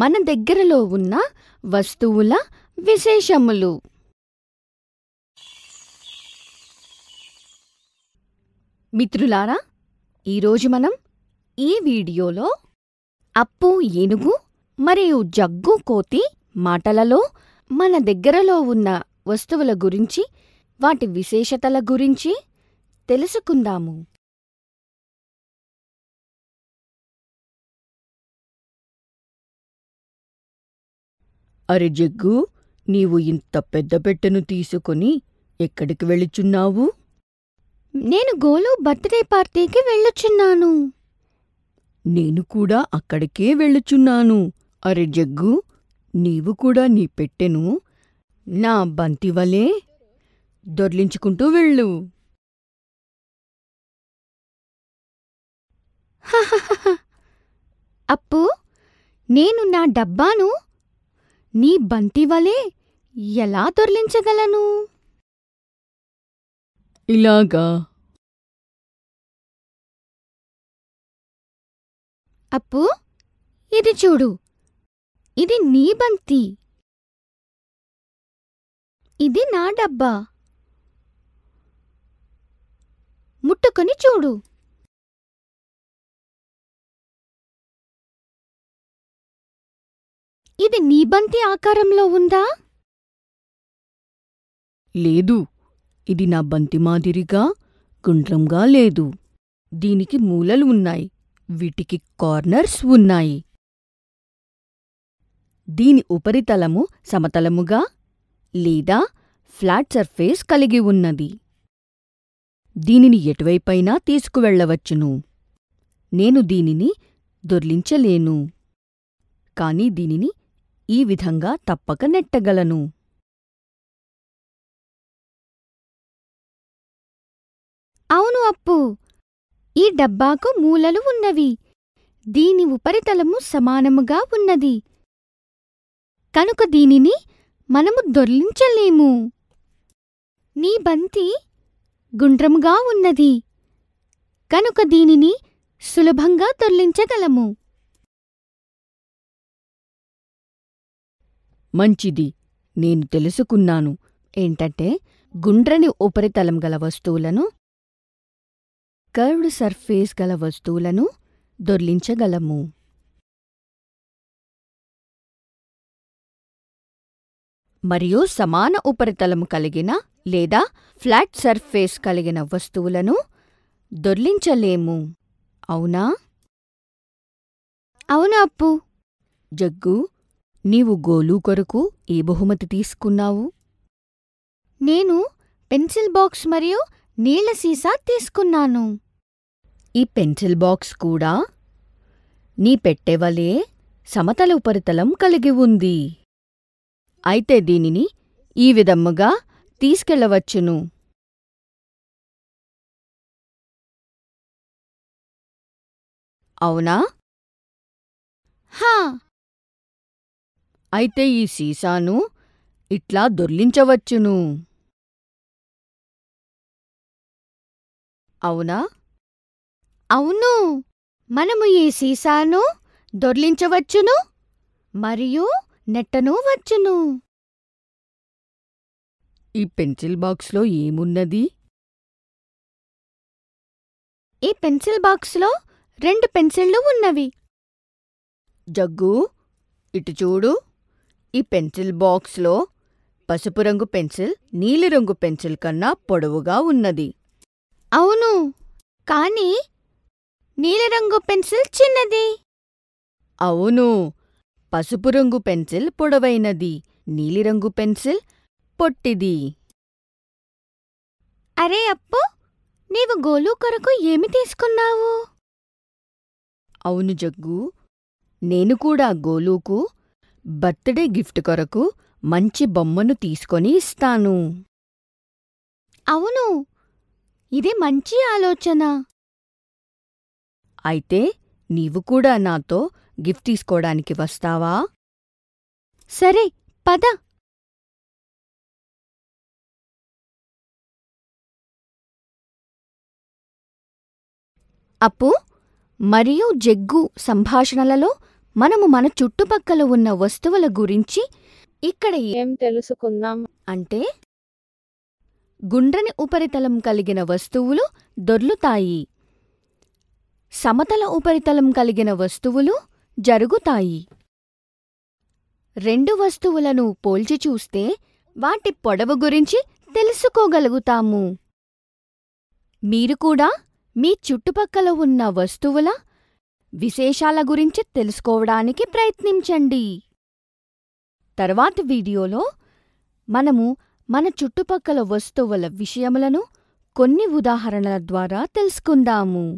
మన దగ్గరలో ఉన్న వస్తువుల విశేషములు మిత్రులారా ఈరోజు మనం ఈ వీడియోలో అప్పు ఏనుగు మరియు జగ్గు కోతి మాటలలో మన దగ్గరలో ఉన్న వస్తువుల గురించి వాటి విశేషతల గురించి తెలుసుకుందాము అరే జగ్గు నీవు ఇంత పెద్ద పెట్టెను తీసుకొని ఎక్కడికి వెళ్ళుచున్నావు నేను గోలు బర్త్డే పార్టీకి వెళ్ళుచున్నాను నేను కూడా అక్కడికే వెళ్ళుచున్నాను అరే జగ్గు నీవు కూడా నీ పెట్టెను నా బంతివలే దొర్లించుకుంటూ వెళ్ళు అప్పు నేను నా డబ్బాను నీ బంతివలే ఎలా దొర్లించగలను ఇలాగా అప్పు ఇది చూడు ఇది నీ బంతి ఇది నా డబ్బా ముట్టుకొని చూడు ఇది నీబంతి ఆకారంలో ఉందా లేదు ఇది నా బంతి మాదిరిగా గుండ్రంగా లేదు దీనికి మూలలు ఉన్నాయి వీటికి కార్నర్స్ ఉన్నాయి దీని ఉపరితలము సమతలముగా లేదా ఫ్లాట్ సర్ఫేస్ కలిగి ఉన్నది దీనిని ఎటువైపైనా తీసుకువెళ్లవచ్చును నేను దీనిని దొర్లించలేను కానీ దీనిని ఈ విధంగా తప్పక నెట్టగలను అవును అప్పు ఈ డబ్బాకు మూలలు ఉన్నవి దీని ఉపరితలము సమానముగా ఉన్నది కనుక దీనిని మనము దొర్లించలేము నీ బంతి గుండ్రముగా ఉన్నది కనుక దీనిని సులభంగా దొర్లించగలము మంచిది నేను తెలుసుకున్నాను ఏంటంటే గుండ్రని ఉపరితలం గల వస్తువులను కర్వ్డ్ సర్ఫేస్ గల వస్తువులను దొర్లించగలము మరియు సమాన ఉపరితలం కలిగిన లేదా ఫ్లాట్ సర్ఫేస్ కలిగిన వస్తువులను దొర్లించలేము అవునా అవునా అప్పు జగ్గు నీవు గోలు కొరకు ఏ బహుమతి తీసుకున్నావు నేను పెన్సిల్ బాక్స్ మరియు నీళ్ల సీసా తీసుకున్నాను ఈ పెన్సిల్ బాక్స్ కూడా నీ పెట్టెవలే సమతల ఉపరితలం కలిగి ఉంది అయితే దీనిని ఈ విధముగా తీసుకెళ్లవచ్చును అవునా హా అయితే ఈ సీసాను ఇట్లా దొర్లించవచ్చును అవునా అవును మనము ఈ సీసాను దొర్లించవచ్చును మరియు నెట్టను వచ్చును ఈ పెన్సిల్ బాక్స్లో ఏమున్నది ఈ పెన్సిల్ బాక్స్లో రెండు పెన్సిళ్ళు ఉన్నవి జగ్గు ఇటు చూడు ఈ పెన్సిల్ బాక్స్లో పసుపు రంగు పెన్సిల్ నీలిరంగు పెన్సిల్ కన్నా పొడవుగా ఉన్నది అవును కానీ నీలిరంగు పెన్సిల్ చిన్నది అవును పసుపు రంగు పెన్సిల్ పొడవైనది నీలిరంగు పెన్సిల్ పొట్టిది అరే అప్పు నీవు గోలు కొరకు ఏమి తీసుకున్నావు అవును జగ్గు నేను కూడా గోలుకు బర్త్డే గిఫ్ట్ కొరకు మంచి బొమ్మను తీసుకొని ఇస్తాను అవును ఇది మంచి ఆలోచన అయితే నీవు కూడా నాతో గిఫ్ట్ తీసుకోడానికి వస్తావా సరే పద అప్పు మరియు జగ్గు సంభాషణలలో మనము మన చుట్టుపక్కల ఉన్న వస్తువుల గురించి ఇక్కడ ఏం తెలుసుకుందాం అంటే గుండ్రని ఉపరితలం కలిగిన వస్తువులు దొర్లుతాయి సమతల ఉపరితలం కలిగిన వస్తువులు జరుగుతాయి రెండు వస్తువులను పోల్చి చూస్తే వాటి పొడవు గురించి తెలుసుకోగలుగుతాము మీరు కూడా మీ చుట్టుపక్కల ఉన్న వస్తువుల విశేషాల గురించి తెలుసుకోవడానికి ప్రయత్నించండి తర్వాత వీడియోలో మనము మన చుట్టుపక్కల వస్తువుల విషయములను కొన్ని ఉదాహరణల ద్వారా తెలుసుకుందాము